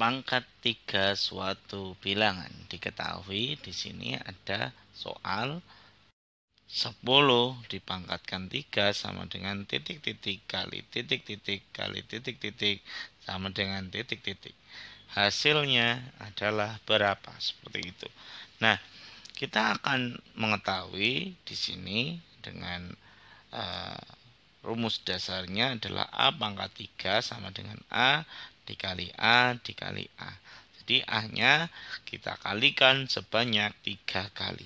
pangkat tiga suatu bilangan. Diketahui di sini ada soal 10 dipangkatkan tiga sama dengan titik-titik kali titik-titik kali titik-titik sama dengan titik-titik. Hasilnya adalah berapa? Seperti itu. Nah, kita akan mengetahui di sini dengan uh, rumus dasarnya adalah A pangkat 3 sama dengan A dikali A dikali A. Jadi A-nya kita kalikan sebanyak tiga kali.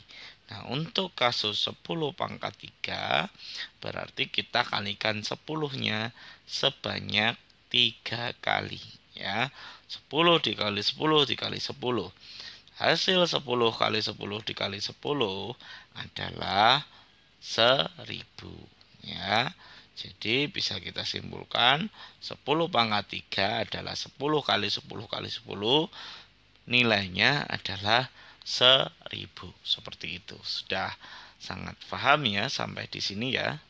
Nah, untuk kasus 10 pangkat 3, berarti kita kalikan 10-nya sebanyak tiga kali. ya 10 dikali 10 dikali 10. Hasil 10 kali 10 dikali 10 adalah 1000. Ya. Jadi bisa kita simpulkan 10 pangkat 3 adalah 10 kali 10 kali 10 nilainya adalah 1000 seperti itu. Sudah sangat paham ya sampai di sini ya.